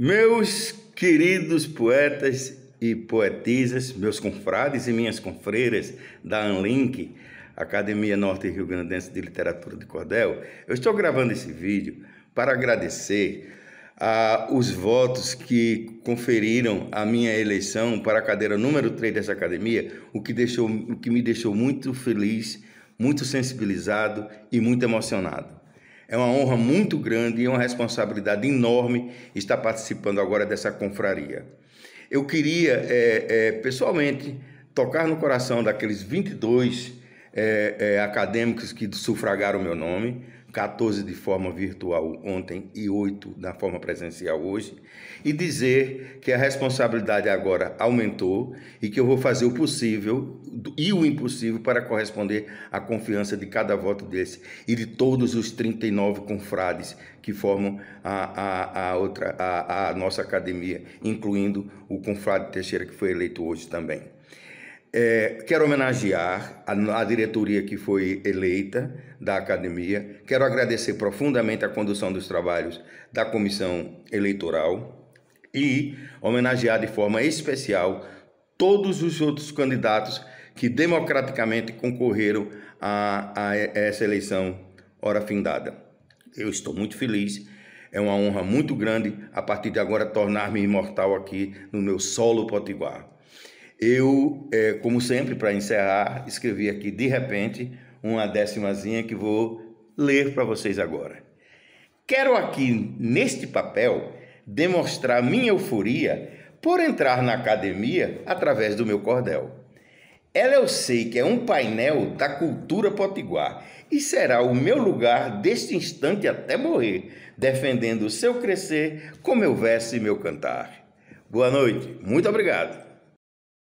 Meus queridos poetas e poetisas, meus confrades e minhas confreiras da Anlink, Academia Norte Rio Grandense de Literatura de Cordel, eu estou gravando esse vídeo para agradecer a ah, os votos que conferiram a minha eleição para a cadeira número 3 dessa academia, o que, deixou, o que me deixou muito feliz, muito sensibilizado e muito emocionado. É uma honra muito grande e uma responsabilidade enorme estar participando agora dessa confraria. Eu queria, é, é, pessoalmente, tocar no coração daqueles 22 é, é, acadêmicos que sufragaram meu nome, 14 de forma virtual ontem e 8 da forma presencial hoje, e dizer que a responsabilidade agora aumentou e que eu vou fazer o possível e o impossível para corresponder à confiança de cada voto desse e de todos os 39 confrades que formam a, a, a, outra, a, a nossa academia, incluindo o confrade Teixeira que foi eleito hoje também. É, quero homenagear a, a, diretoria que foi eleita da academia. Quero agradecer profundamente a condução dos trabalhos da comissão eleitoral e homenagear de forma especial todos os outros candidatos que democraticamente concorreram a, a essa eleição hora findada. Eu estou muito feliz. É uma honra muito grande a partir de agora tornar-me imortal aqui no meu solo potiguar. Eu, é, como sempre, para encerrar, escrevi aqui de repente uma décimazinha que vou ler para vocês agora. Quero aqui, neste papel, demonstrar minha euforia por entrar na academia através do meu cordel. Ela eu sei que é um painel da cultura potiguar e será o meu lugar deste instante até morrer, defendendo o seu crescer como eu verso e meu cantar. Boa noite, muito obrigado.